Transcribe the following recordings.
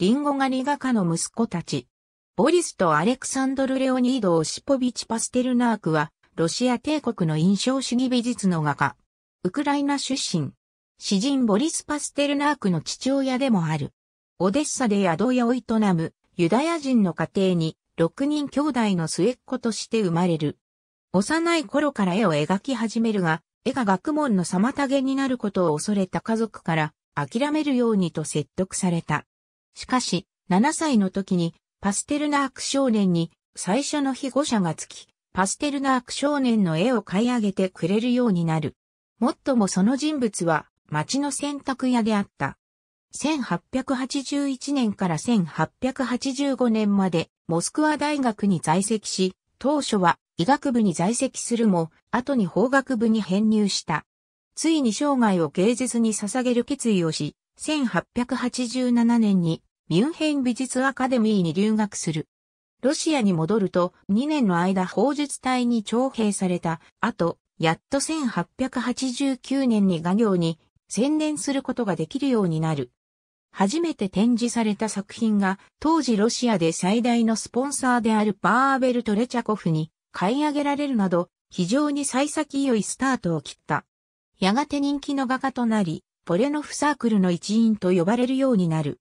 リンゴ狩り画家の息子たち。ボリスとアレクサンドル・レオニード・オシポビチ・パステルナークは、ロシア帝国の印象主義美術の画家。ウクライナ出身。詩人ボリス・パステルナークの父親でもある。オデッサで宿屋を営むユダヤ人の家庭に6人兄弟の末っ子として生まれる。幼い頃から絵を描き始めるが、絵が学問の妨げになることを恐れた家族から諦めるようにと説得された。しかし、7歳の時にパステルナーク少年に最初の被護者がつき、パステルナーク少年の絵を買い上げてくれるようになる。もっともその人物は町の洗濯屋であった。1881年から1885年までモスクワ大学に在籍し、当初は医学部に在籍するも、後に法学部に編入した。ついに生涯を芸術に捧げる決意をし、1887年にミュンヘン美術アカデミーに留学する。ロシアに戻ると2年の間砲術隊に徴兵された後、やっと1889年に画業に専念することができるようになる。初めて展示された作品が当時ロシアで最大のスポンサーであるバーベルト・レチャコフに買い上げられるなど非常に幸先良いスタートを切った。やがて人気の画家となり、ポレノフサークルの一員と呼ばれるようになる。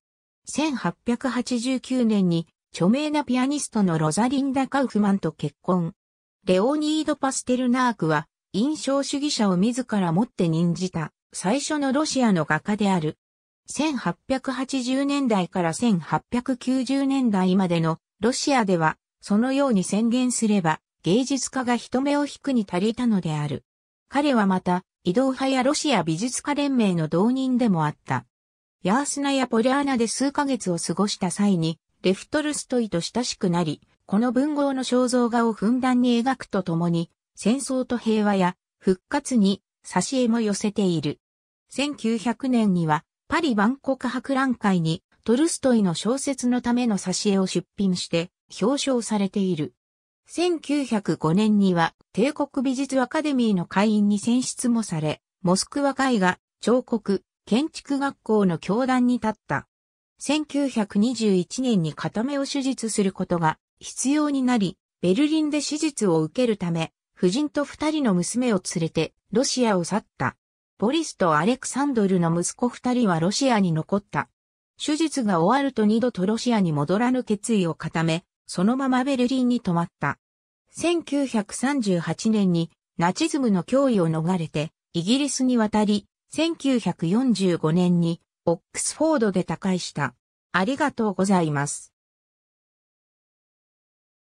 1889年に著名なピアニストのロザリンダ・カウフマンと結婚。レオニード・パステルナークは印象主義者を自ら持って任じた最初のロシアの画家である。1880年代から1890年代までのロシアではそのように宣言すれば芸術家が人目を引くに足りたのである。彼はまた移動派やロシア美術家連盟の同人でもあった。ヤースナやポリアーナで数ヶ月を過ごした際に、レフトルストイと親しくなり、この文豪の肖像画をふんだんに描くとともに、戦争と平和や復活に挿絵も寄せている。1900年にはパリ万国博覧会にトルストイの小説のための挿絵を出品して表彰されている。1905年には帝国美術アカデミーの会員に選出もされ、モスクワ絵画、彫刻、建築学校の教壇に立った。1921年に片目を手術することが必要になり、ベルリンで手術を受けるため、夫人と二人の娘を連れてロシアを去った。ボリスとアレクサンドルの息子二人はロシアに残った。手術が終わると二度とロシアに戻らぬ決意を固め、そのままベルリンに泊まった。1938年にナチズムの脅威を逃れてイギリスに渡り、1945年にオックスフォードで他界した。ありがとうございます。